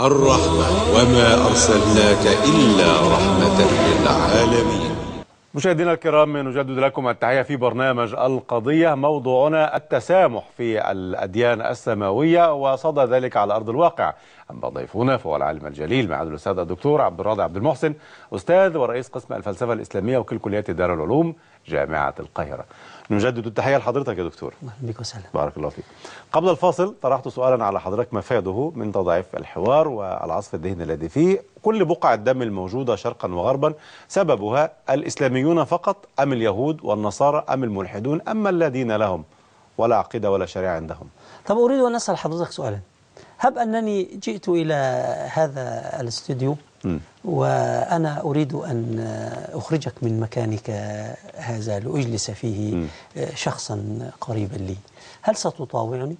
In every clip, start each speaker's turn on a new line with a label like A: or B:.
A: الرحمة وما أرسلناك إلا رحمة للعالمين مشاهدينا الكرام نجدد لكم التحية في برنامج القضية موضوعنا التسامح في الأديان السماوية وصدى ذلك على أرض الواقع أما ضيفنا فهو العالم الجليل معالي الأستاذ الدكتور عبد الراضي عبد المحسن أستاذ ورئيس قسم الفلسفة الإسلامية وكل كليات دار العلوم جامعة القاهرة نجدد التحية لحضرتك يا دكتور بك وسهلا بارك الله فيك قبل الفاصل طرحت سؤالا على حضرتك مفاده من تضعيف الحوار والعصف الذهني الذي فيه كل بقع الدم الموجودة شرقا وغربا سببها الإسلاميون فقط أم اليهود والنصارى أم الملحدون أم الذين لهم ولا عقيدة ولا شريعة عندهم طب أريد أن أسأل حضرتك سؤالا هب أنني جئت إلى
B: هذا الاستوديو وأنا أريد أن أخرجك من مكانك هذا لأجلس فيه م. شخصا قريبا لي هل ستطاوعني؟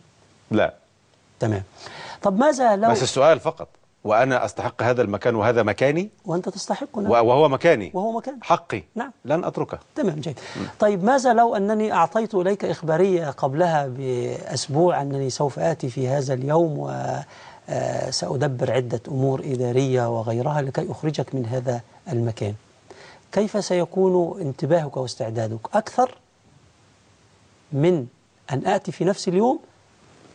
A: لا تمام
B: طب ماذا لو بس
A: السؤال فقط وانا استحق هذا المكان وهذا مكاني
B: وانت تستحق نعم.
A: وهو مكاني وهو مكان حقي نعم لن اتركه
B: تمام جيد طيب ماذا لو انني اعطيت اليك اخباريه قبلها باسبوع انني سوف اتي في هذا اليوم و آه، سأدبر عدة أمور إدارية وغيرها لكي أخرجك من هذا المكان كيف سيكون انتباهك واستعدادك أكثر من أن آتي في نفس اليوم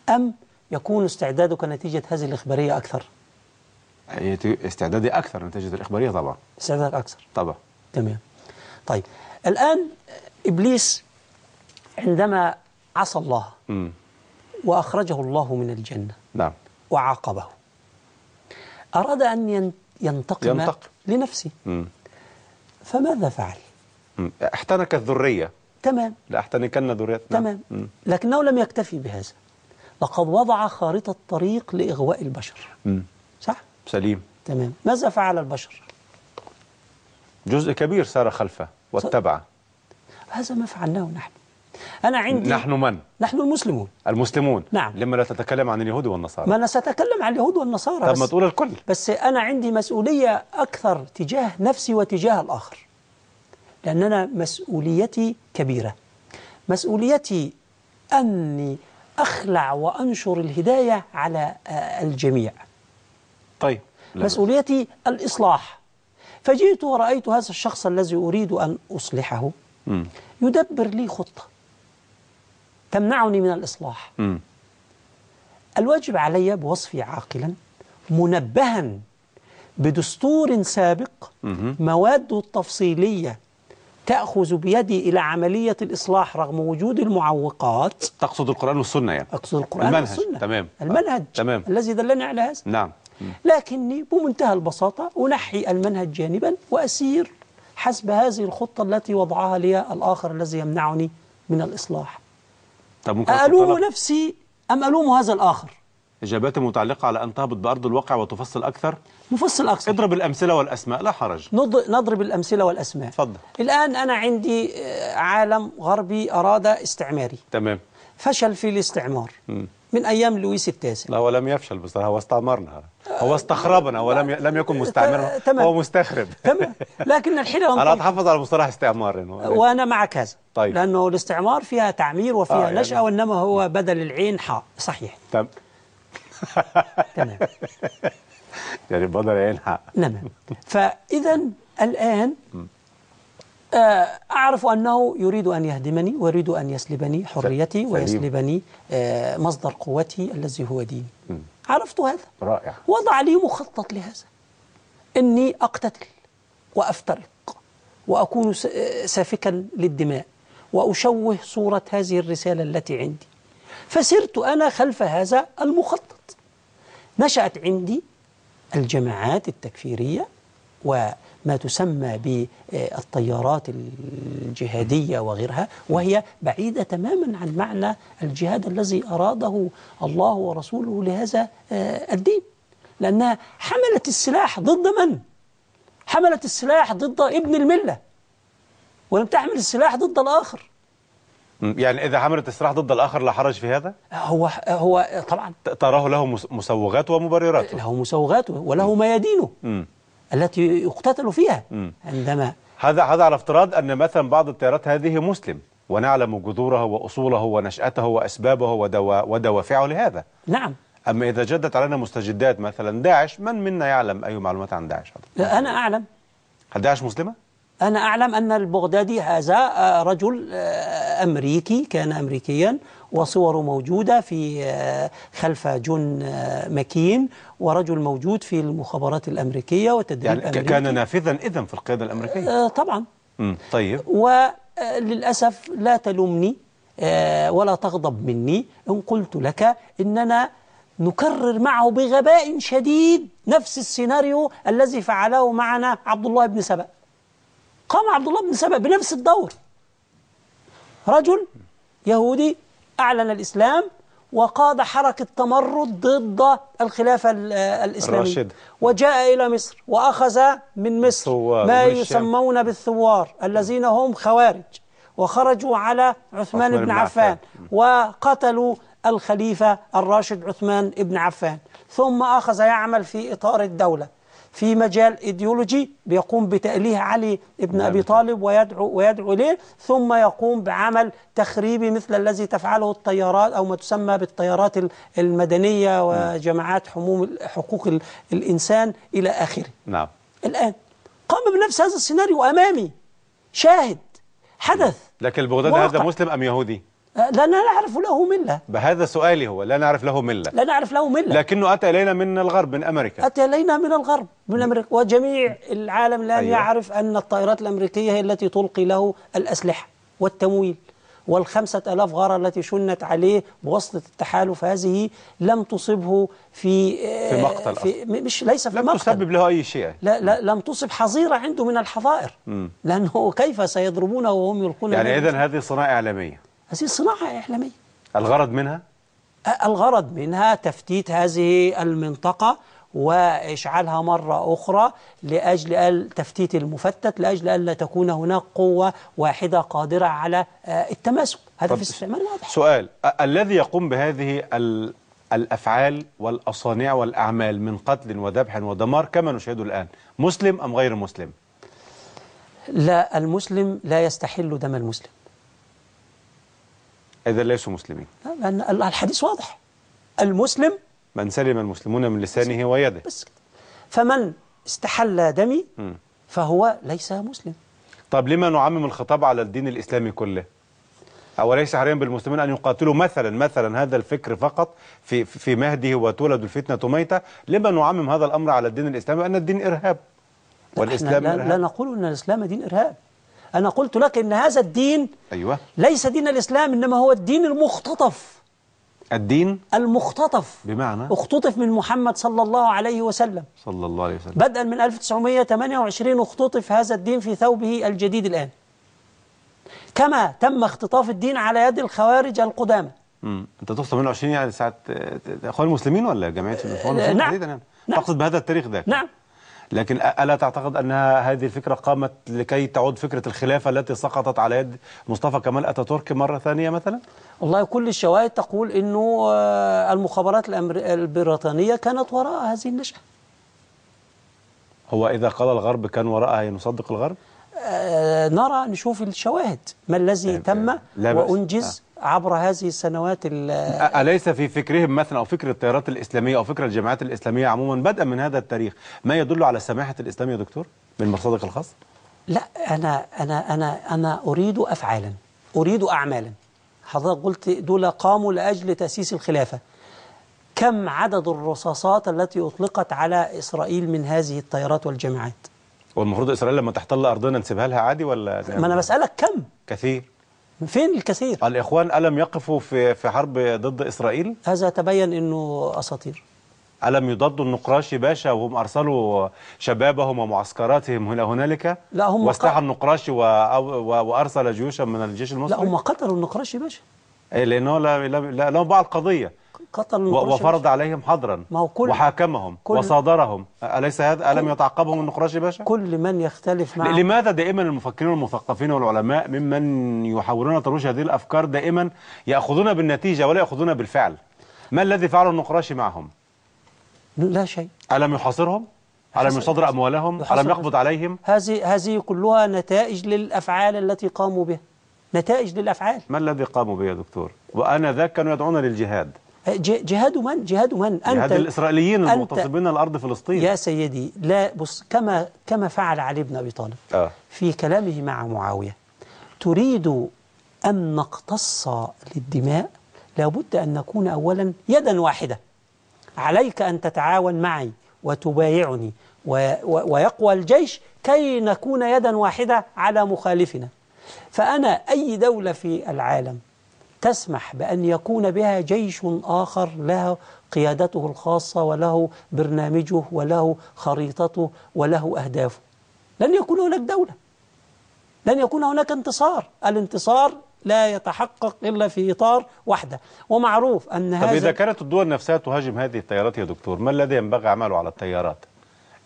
B: أم يكون استعدادك نتيجة هذه الإخبارية أكثر؟
A: يعني استعدادي اكثر نتيجه الاخباريه طبعا استعدادك اكثر طبعا تمام
B: طيب الان ابليس عندما عصى الله م. واخرجه الله من الجنه نعم وعاقبه اراد ان ينتقم ينتقم
A: لنفسه م. فماذا فعل؟ احتنك الذريه تمام لاحتنكن ذريتنا نعم. تمام م.
B: لكنه لم يكتفي بهذا لقد وضع خارطه طريق لاغواء البشر
A: م. صح؟ سليم تمام
B: ماذا فعل البشر؟
A: جزء كبير سار خلفه واتبعه
B: هذا ما فعلناه نحن أنا عندي نحن
A: من؟ نحن المسلمون المسلمون نعم لما لا تتكلم عن اليهود والنصارى ما أنا
B: سأتكلم عن اليهود والنصارى طب ما تقول الكل بس أنا عندي مسؤولية أكثر تجاه نفسي وتجاه الآخر لأن أنا مسؤوليتي كبيرة مسؤوليتي أني أخلع وأنشر الهداية على آه، الجميع طيب مسؤوليتي الإصلاح فجئت ورأيت هذا الشخص الذي أريد أن أصلحه م. يدبر لي خطة تمنعني من الإصلاح م. الواجب علي بوصفي عاقلا منبها بدستور سابق مواده التفصيلية تأخذ بيدي إلى عملية الإصلاح رغم وجود المعوقات
A: تقصد القرآن والسنة يعني أقصد القرآن المنهج. والسنة تمام المنهج تمام.
B: الذي دلني على هذا نعم لكني بمنتهى البساطة أنحي المنهج جانبا وأسير حسب هذه الخطة التي وضعها لي الآخر الذي يمنعني من الإصلاح
A: طب ممكن ألوم
B: نفسي أم ألوم هذا الآخر
A: إجابات متعلقة على أن تهبط بأرض الواقع وتفصل أكثر مفصل أكثر اضرب الأمثلة والأسماء لا حرج
B: نضرب الأمثلة والأسماء فضل الآن أنا عندي آه، عالم غربي أراد استعماري
A: تمام فشل في الاستعمار م. من أيام لويس التاسع لا هو لم يفشل بصراحة هو استعمرنا هو استخربنا ولم لم يكن مستعمرا هو مستخرب تمام لكن الحيلة أنا طيب. أتحفظ على مصطلح استعمار
B: وأنا معك هذا طيب لأنه الاستعمار فيها تعمير وفيها آه يعني. نشأة يعني. وإنما هو بدل العين حاء صحيح
A: تمام تمام يعني بدل العين حاء تمام نعم.
B: فإذا الآن آه، أعرف أنه يريد أن يهدمني ويريد أن يسلبني حريتي ويسلبني آه، مصدر قوتي الذي هو ديني عرفت هذا رائع وضع لي مخطط لهذا أني أقتتل وأفترق وأكون آه، سافكا للدماء وأشوه صورة هذه الرسالة التي عندي فسرت أنا خلف هذا المخطط نشأت عندي الجماعات التكفيرية وما تسمى بالطيارات الجهادية وغيرها وهي بعيدة تماما عن معنى الجهاد الذي أراده الله ورسوله لهذا آه، الدين لأنها حملت السلاح ضد من؟ حملت السلاح ضد ابن الملة ولم تحمل السلاح ضد الآخر
A: يعني إذا حملت السلاح ضد الآخر لا حرج في هذا؟ هو
B: هو طبعا
A: تراه له مسوغات ومبررات له مسوغات وله ميادينه التي يقتتل فيها عندما هذا هذا على افتراض أن مثلا بعض التيارات هذه مسلم ونعلم جذوره وأصوله ونشأته وأسبابه ودوا ودوافعه لهذا نعم أما إذا جدت علينا مستجدات مثلا داعش من منا يعلم أي معلومات عن داعش
B: لا أنا أعلم
A: هل داعش مسلمة؟
B: أنا أعلم أن البغدادي هذا آه، رجل آه، أمريكي كان أمريكيا وصوره موجودة في آه، خلف جون آه، مكين ورجل موجود في المخابرات الأمريكية والتدريب يعني الأمريكي كان
A: نافذا إذا في القيادة الأمريكية آه، طبعا طيب
B: وللأسف لا تلومني ولا تغضب مني إن قلت لك إننا نكرر معه بغباء شديد نفس السيناريو الذي فعله معنا عبد الله بن سبأ قام عبد الله بن سبأ بنفس الدور رجل يهودي أعلن الإسلام وقاد حركة تمرد ضد الخلافة الإسلامية الراشد. وجاء إلى مصر وأخذ من مصر ما يسمون بالثوار الذين هم خوارج وخرجوا على عثمان بن عفان وقتلوا الخليفة الراشد عثمان بن عفان ثم أخذ يعمل في إطار الدولة في مجال ايديولوجي بيقوم بتأليه علي ابن نعم. أبي طالب ويدعو ويدعو إليه ثم يقوم بعمل تخريبي مثل الذي تفعله الطيارات أو ما تسمى بالطيارات المدنية نعم. وجماعات حموم حقوق الإنسان إلى آخره نعم الآن قام بنفس هذا السيناريو أمامي
A: شاهد حدث لكن البغدادي هذا مسلم أم يهودي؟
B: لا نعرف له ملة
A: بهذا سؤالي هو لا نعرف له ملة لا
B: نعرف له ملة
A: لكنه أتى إلينا من الغرب من أمريكا
B: أتى إلينا من الغرب من أمريكا وجميع العالم الآن أيوة. يعرف أن الطائرات الأمريكية هي التي تلقي له الأسلحة والتمويل والخمسة ألاف غارة التي شنت عليه بواسطة التحالف هذه لم تصبه في في مقتل في مش ليس في لم مقتل لم تسبب له أي شيء لا, لا لم تصب حظيرة عنده من الحظائر لأنه كيف سيضربونه وهم يلقون يعني إذا
A: هذه صناعة إعلامية
B: هذه صناعة إعلامية
A: الغرض منها؟
B: الغرض منها تفتيت هذه المنطقة وإشعالها مرة أخرى لأجل تفتيت المفتت لأجل ألا تكون هناك قوة واحدة قادرة على التماسك هذا في استعمال
A: واضح سؤال الذي يقوم بهذه الأفعال والأصانع والأعمال من قتل وذبح ودمار كما نشاهده الآن مسلم أم غير مسلم؟
B: لا المسلم لا يستحل دم المسلم
A: إذا ليسوا مسلمين
B: الحديث واضح المسلم
A: من سلم المسلمون من لسانه ويده بس
B: فمن استحل دمي فهو ليس مسلم
A: طب لما نعمم الخطاب على الدين الإسلامي كله أوليس حريم بالمسلمين أن يقاتلوا مثلا مثلا هذا الفكر فقط في في مهده وتولد الفتنة ميتة لما نعمم هذا الأمر على الدين الإسلامي أن الدين إرهاب والإسلام لا, إرهاب. لا
B: نقول أن الإسلام دين إرهاب أنا قلت لك إن هذا الدين أيوة ليس دين الإسلام إنما هو الدين المختطف الدين المختطف بمعنى اختطف من محمد صلى الله عليه وسلم
A: صلى الله عليه وسلم بدءا
B: من 1928 اختطف هذا الدين في ثوبه الجديد الآن كما تم اختطاف الدين على يد الخوارج القدامى
A: امم انت تقصد 28 يعني ساعه اخوان المسلمين ولا جمعيه الاخوان المسلمين نعم يعني؟ نعم تقصد بهذا التاريخ ده نعم لكن ألا تعتقد أنها هذه الفكرة قامت لكي تعود فكرة الخلافة التي سقطت على يد مصطفى كمال أتاتورك مرة ثانية مثلا؟ والله كل الشواهد تقول أنه آه، المخابرات البريطانية كانت وراء هذه النشأة هو إذا قال الغرب كان وراءها يعني يصدق الغرب؟ آه،
B: نرى نشوف الشواهد ما الذي يعني تم وأنجز آه. عبر هذه السنوات
A: أليس في فكرهم مثلا أو فكر التيارات الإسلامية أو فكر الجماعات الإسلامية عموما بدءا من هذا التاريخ ما يدل على سماحة الإسلام يا دكتور من مصادق الخاص
B: لا أنا, أنا, أنا, أنا أريد أفعالا أريد أعمالا حضرتك قلت دول قاموا لأجل تأسيس الخلافة كم عدد الرصاصات التي أطلقت على إسرائيل من هذه التيارات والجماعات
A: والمفروض إسرائيل لما تحتل أرضنا نسيبها لها عادي ولا ما أنا بسألك كم كثير فين الكثير الإخوان ألم يقفوا في في حرب ضد إسرائيل هذا تبين أنه أساطير ألم يضادوا النقراشي باشا وهم أرسلوا شبابهم ومعسكراتهم هنا هنالك لا هم واستحى النقراشي وأرسل جيوشا من الجيش المصري لا هم قتلوا النقراشي باشا إيه، لأنه لا, لا لهم باع القضية قتل وفرض عليهم حضرا ما هو كل وحاكمهم كل وصادرهم أليس هذا ألم يتعقبهم النقراشي باشا كل من يختلف مع لماذا دائما المفكرين والمثقفين والعلماء ممن يحاولون ترويج هذه الأفكار دائما يأخذون بالنتيجة ولا يأخذون بالفعل ما الذي فعله النقراشي معهم لا شيء ألم يحاصرهم ألم يصادر أموالهم ألم يقبض عليهم
B: هذه هذه كلها نتائج للأفعال التي قاموا بها
A: نتائج للأفعال ما الذي قاموا به يا دكتور وأنا ذاك كانوا يدعون للجهاد
B: أه، جهاد من جهاد من أنت جهاد الإسرائيليين المغتصبين
A: الأرض فلسطين يا سيدي
B: لا بص كما كما فعل علي بن أبي طالب آه. في كلامه مع معاوية تريد أن نقتص للدماء لابد أن نكون أولا يدا واحدة عليك أن تتعاون معي وتبايعني و و ويقوى الجيش كي نكون يدا واحدة على مخالفنا فأنا أي دولة في العالم تسمح بأن يكون بها جيش آخر له قيادته الخاصة وله برنامجه وله خريطته وله أهدافه لن يكون هناك دولة لن يكون هناك انتصار الانتصار لا يتحقق إلا في إطار وحده ومعروف أن هذا طب إذا
A: كانت الدول نفسها تهاجم هذه التيارات يا دكتور ما الذي ينبغي عمله على التيارات؟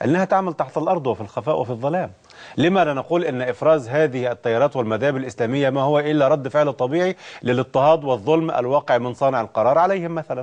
A: أنها تعمل تحت الأرض وفي الخفاء وفي الظلام لما لا نقول أن إفراز هذه التيارات والمذاهب الإسلامية ما هو إلا رد فعل طبيعي للاضطهاد والظلم الواقع من صانع القرار عليهم مثلا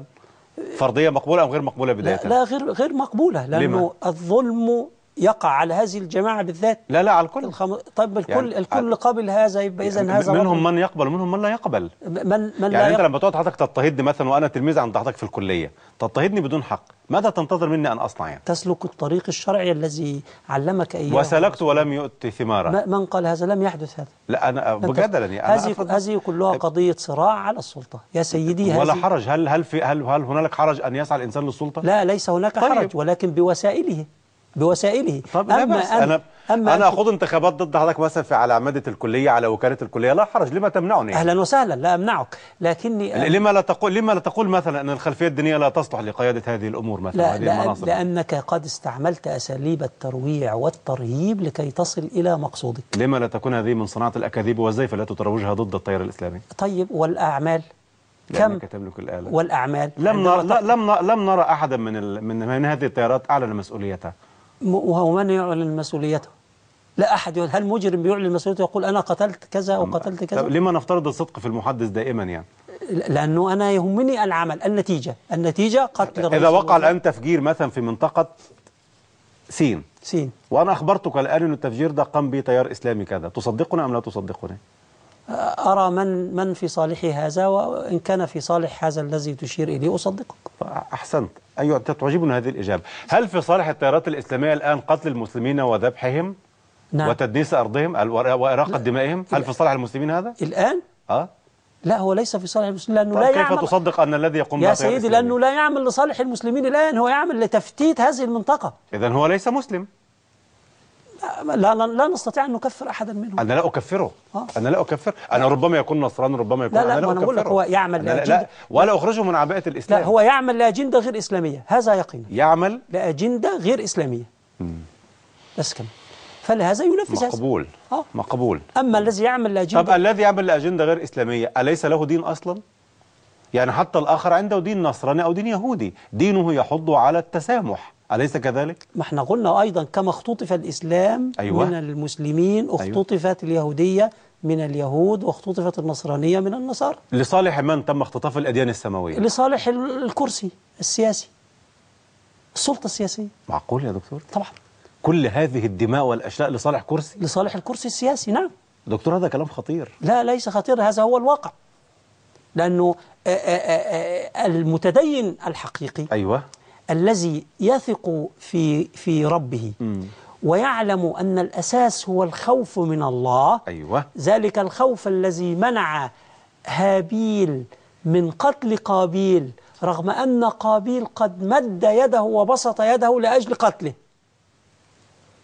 A: أه، فرضية مقبولة أو غير مقبولة بداية لا, لا
B: غير غير مقبولة لأنه لما؟ الظلم يقع على هذه الجماعة بالذات لا لا على الكل الخم... طيب الكل يعني الكل قبل هذا يبقى يعني إذا هذا منهم من
A: يقبل ومنهم من لا يقبل من, من يعني لا أنت يقبل. لما تقعد حضرتك تضطهدني مثلا وأنا تلميذ عند حضرتك في الكلية تضطهدني بدون حق ماذا تنتظر مني أن أصنع يعني؟ تسلك
B: الطريق الشرعي الذي علمك إياه وسلكت
A: ولم يؤت ثمارا
B: من قال هذا لم يحدث هذا
A: لا أنا بجدلا يعني هذه
B: هذه كلها طيب. قضية صراع على السلطة يا سيدي ولا
A: حرج هل هل في هل هل هنالك حرج أن يسعى الإنسان للسلطة؟ لا ليس هناك طيب. حرج ولكن بوسائله بوسائله طب أما أنا أما أنا أخوض انتخابات ضد حضرتك مثلا في على عمادة الكلية على وكالة الكلية لا حرج لما تمنعني يعني.
B: أهلا وسهلا لا أمنعك لكني لما
A: لا تقول لما لا تقول مثلا أن الخلفية الدينية لا تصلح لقيادة هذه الأمور مثلا لا هذه لا المناصب
B: لأنك قد استعملت أساليب الترويع والترهيب لكي تصل إلى مقصودك
A: لما لا تكون هذه من صناعة الأكاذيب والزيف التي تروجها ضد التيار الإسلامي
B: طيب والأعمال كم
A: تملك الآلة والأعمال لم نرى لم نرى أحدا من من, من هذه التيارات أعلن مسؤوليتها
B: ومن يعلن مسؤوليته لا أحد هل مجرم بيعلن مسؤوليته ويقول أنا قتلت كذا وقتلت كذا
A: لما نفترض الصدق في المحدث دائما يعني
B: لأنه أنا يهمني العمل النتيجة النتيجة قتل إذا وقع الآن
A: تفجير مثلا في منطقة سين سين وأنا أخبرتك الآن أن التفجير ده قام بتيار إسلامي كذا تصدقنا أم لا تصدقني؟
B: أرى من من في صالح هذا وإن كان في صالح هذا الذي تشير إليه أصدقك
A: أحسنت أيوة تعجبنا هذه الإجابة هل في صالح التيارات الإسلامية الآن قتل المسلمين وذبحهم نعم. وتدنيس أرضهم وإراقة دمائهم هل في صالح المسلمين هذا؟ الآن؟ أه؟ لا هو ليس في صالح المسلمين لأنه لا طيب، كيف يعمل كيف تصدق أن الذي يقوم يا سيدي لأنه
B: لا يعمل لصالح المسلمين الآن هو يعمل لتفتيت هذه المنطقة
A: إذا هو ليس مسلم
B: لا لا, لا نستطيع ان نكفر احدا منهم
A: انا لا اكفره آه. انا لا اكفر انا ربما يكون نصراني ربما يكون لا لا انا لا بقول لك هو يعمل لا, لا ولا اخرجه من عباءه الاسلام لا هو
B: يعمل لاجنده غير اسلاميه هذا يقين
A: يعمل لاجنده
B: غير اسلاميه بس كم فلهذا ينفذ مقبول
A: هذا. آه. مقبول
B: اما الذي يعمل لاجنده طب
A: الذي يعمل لاجنده غير اسلاميه اليس له دين اصلا يعني حتى الاخر عنده دين نصراني او دين يهودي دينه يحض على التسامح أليس كذلك؟
B: ما احنا قلنا أيضا كما اختطف الإسلام أيوة. من المسلمين أيوة. اختطفت أيوة. اليهودية من اليهود واختطفت النصرانية من النصارى
A: لصالح من تم اختطاف الأديان السماوية؟
B: لصالح الكرسي السياسي السلطة السياسية
A: معقول يا دكتور؟ طبعا كل هذه الدماء والأشلاء لصالح كرسي؟
B: لصالح الكرسي السياسي نعم دكتور هذا كلام خطير لا ليس خطير هذا هو الواقع لأنه آه، آه، آه، المتدين الحقيقي أيوة الذي يثق في في ربه م. ويعلم أن الأساس هو الخوف من الله أيوة. ذلك الخوف الذي منع هابيل من قتل قابيل رغم أن قابيل قد مد يده وبسط يده لأجل قتله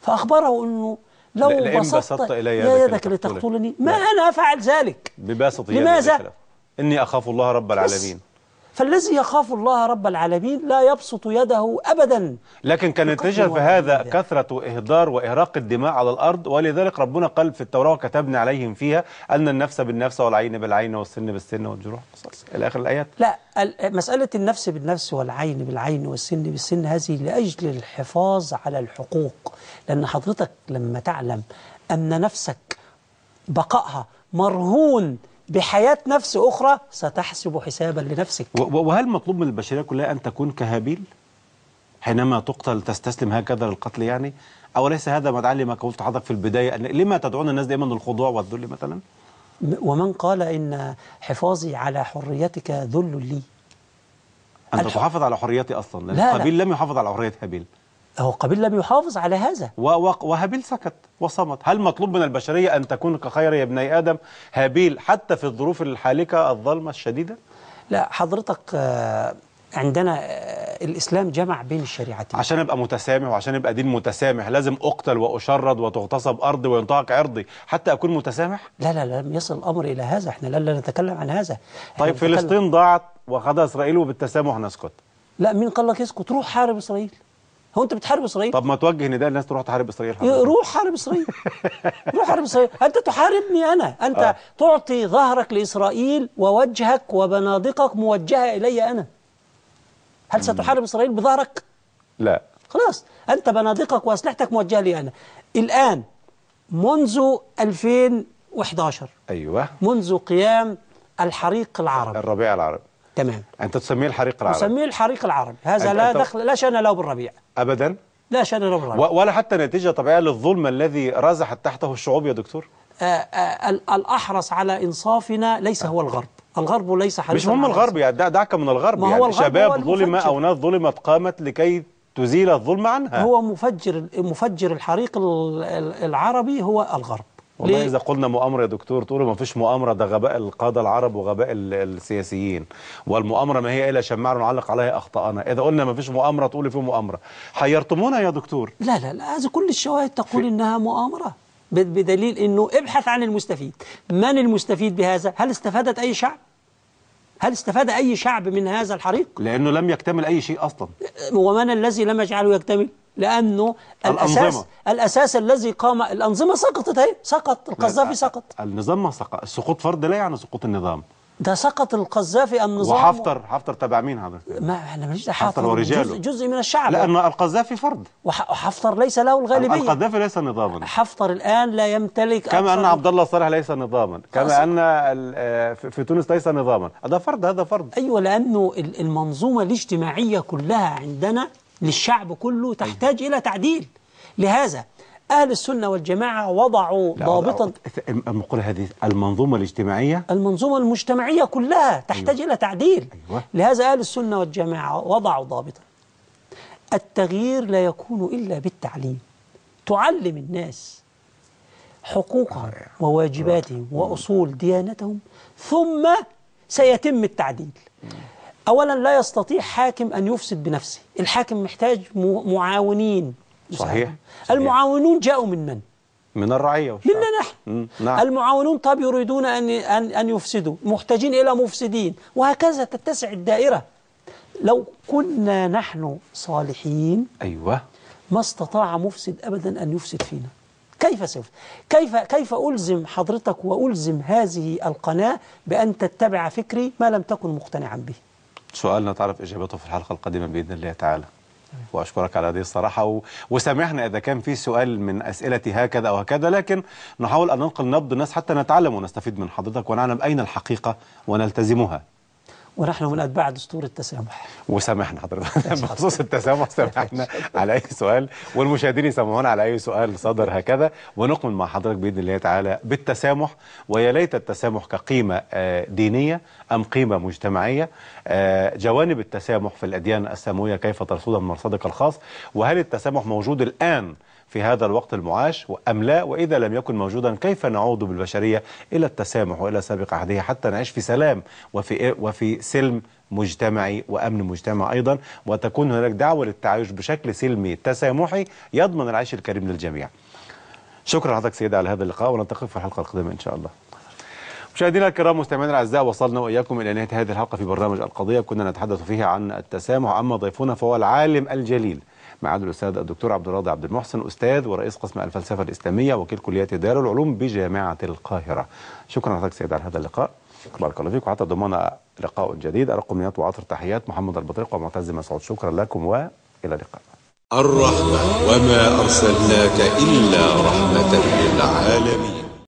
B: فأخبره أنه لو بسطت إلي يدك, لتقتلني ما أنا أفعل ذلك
A: بباسط لماذا؟ إني أخاف الله رب العالمين
B: فالذي يخاف الله رب العالمين لا يبسط يده أبدا
A: لكن كان النتيجة في هذا كثرة إهدار وإهراق الدماء على الأرض ولذلك ربنا قال في التوراة وكتبنا عليهم فيها أن النفس بالنفس والعين بالعين والسن بالسن والجروح قصاص إلى آخر الآيات
B: لا مسألة النفس بالنفس والعين بالعين والسن بالسن هذه لأجل الحفاظ على الحقوق لأن حضرتك لما تعلم أن نفسك بقائها مرهون بحياة نفس أخرى ستحسب حسابا لنفسك
A: وهل مطلوب من البشرية كلها أن تكون كهابيل حينما تقتل تستسلم هكذا للقتل يعني أوليس هذا مدعا لما قلت حضرتك في البداية أن لما تدعون الناس دائما للخضوع والذل مثلا
B: ومن قال إن حفاظي على حريتك ذل
A: لي أنت الح... تحافظ على حريتي أصلا لا قابيل لا. لم يحافظ على حرية هابيل هو قابيل لم يحافظ على هذا وهابيل سكت وصمت هل مطلوب من البشرية أن تكون كخير يا ابني آدم هابيل حتى في الظروف الحالكة الظلمة الشديدة لا
B: حضرتك آه، عندنا آه، الإسلام جمع بين الشريعتين
A: عشان أبقى متسامح وعشان أبقى دين متسامح لازم أقتل وأشرد وتغتصب أرضي وينطاق عرضي حتى أكون متسامح
B: لا لا لم يصل الأمر إلى هذا إحنا لا نتكلم عن هذا طيب فلسطين
A: ضاعت وخدها إسرائيل وبالتسامح نسكت لا مين قال لك اسكت روح حارب إسرائيل هو انت بتحارب اسرائيل طب ما توجه نداء الناس تروح تحارب اسرائيل حضرتك. روح حارب اسرائيل روح حارب اسرائيل انت
B: تحاربني انا انت آه. تعطي ظهرك لاسرائيل ووجهك وبنادقك موجهه الي انا هل ستحارب اسرائيل بظهرك لا خلاص انت بنادقك واسلحتك موجهه لي انا الان منذ
A: 2011 ايوه منذ قيام الحريق العربي الربيع العربي تمام أنت تسميه الحريق العربي تسميه الحريق العربي هذا لا دخل
B: لا شأن له بالربيع
A: أبدا لا شأن له بالربيع ولا حتى نتيجة طبيعية للظلم الذي رزحت تحته الشعوب يا دكتور
B: آآ آه، آآ آه، الأحرص على إنصافنا ليس هو الغرب الغرب ليس حريصا مش هم الغرب
A: يعني دعك من الغرب يعني الغرب شباب ظلم أو ناس ظلمت قامت لكي تزيل الظلم عنها هو
B: مفجر مفجر الحريق العربي هو الغرب
A: والله إذا قلنا مؤامرة يا دكتور تقولوا ما فيش مؤامرة ده غباء القادة العرب وغباء السياسيين والمؤامرة ما هي إلا شماعة نعلق عليها أخطأنا إذا قلنا ما فيش مؤامرة تقولي في مؤامرة حيرتمونا يا دكتور
B: لا لا لا هذا كل الشواهد تقول إنها مؤامرة
A: بدليل إنه ابحث عن
B: المستفيد من المستفيد بهذا هل استفادت أي شعب هل استفاد أي شعب من هذا الحريق؟
A: لأنه لم يكتمل أي شيء أصلا
B: ومن الذي لم يجعله يكتمل؟ لأنه الأساس الأساس الذي قام الأنظمة سقطت أهي سقط القذافي سقط
A: النظام ما سقط السقوط فرد لا يعني سقوط النظام ده سقط القذافي النظام وحفتر حفتر تبع مين حضرتك؟
B: ما احنا ماليش حفتر, حفتر ورجاله جزء, جزء من الشعب لأن
A: القذافي فرد وحفتر ليس له الغالبية القذافي ليس نظاما حفتر الآن لا يمتلك كما أن عبد الله صالح ليس نظاما كما أن آه، في تونس ليس نظاما هذا فرد هذا فرد أيوة لأنه المنظومة الاجتماعية كلها عندنا للشعب كله طيب. تحتاج
B: أيه. إلى تعديل لهذا أهل السنة والجماعة وضعوا ضابطا المقولة هذه المنظومة الاجتماعية المنظومة المجتمعية كلها تحتاج أيوة. إلى تعديل أيوة. لهذا أهل السنة والجماعة وضعوا ضابطا التغيير لا يكون إلا بالتعليم تعلم الناس حقوقهم وواجباتهم وأصول ديانتهم ثم سيتم التعديل أولا لا يستطيع حاكم أن يفسد بنفسه الحاكم محتاج معاونين صحيح, صحيح. المعاونون جاءوا من من؟
A: من الرعية مننا نحن نعم.
B: المعاونون طب يريدون أن, أن, أن يفسدوا محتاجين إلى مفسدين وهكذا تتسع الدائرة لو كنا نحن صالحين أيوة ما استطاع مفسد أبدا أن يفسد فينا كيف سوف كيف كيف ألزم حضرتك وألزم هذه القناة بأن تتبع فكري ما لم تكن مقتنعا به
A: سؤال نتعرف إجابته في الحلقة القادمة بإذن الله تعالى واشكرك على هذه الصراحه و... وسامحنا اذا كان في سؤال من اسئلتي هكذا او هكذا لكن نحاول ان ننقل نبض الناس حتى نتعلم ونستفيد من حضرتك ونعلم اين الحقيقه ونلتزمها ونحن من أتباع دستور
B: التسامح
A: وسامحنا حضرتك بخصوص التسامح سامحنا على أي سؤال والمشاهدين يسامحونا على أي سؤال صدر هكذا ونكمل مع حضرتك بإذن الله تعالى بالتسامح ويا ليت التسامح كقيمة آه، دينية أم قيمة مجتمعية آه، جوانب التسامح في الأديان السماوية كيف ترصدها من مرصدك الخاص وهل التسامح موجود الآن في هذا الوقت المعاش أم لا وإذا لم يكن موجودا كيف نعود بالبشرية إلى التسامح وإلى سابق عهدها حتى نعيش في سلام وفي, إيه، وفي سلم مجتمعي وأمن مجتمعي أيضا وتكون هناك دعوة للتعايش بشكل سلمي تسامحي يضمن العيش الكريم للجميع شكرا لحضرتك سيدة على هذا اللقاء ونلتقي في الحلقة القادمة إن شاء الله مشاهدينا الكرام مستمعينا الاعزاء وصلنا واياكم الى نهايه هذه الحلقه في برنامج القضيه كنا نتحدث فيها عن التسامح اما ضيفنا فهو العالم الجليل معالي الاستاذ الدكتور عبد الراضي عبد المحسن استاذ ورئيس قسم الفلسفه الاسلاميه وكيل كليه دار العلوم بجامعه القاهره شكرا لحضرتك سيد على هذا اللقاء بارك الله فيك وحتى ضمن لقاء جديد نيات وعطر تحيات محمد البطريق ومعتز مسعود شكرا لكم والى اللقاء الرحمه وما ارسلناك الا رحمه للعالمين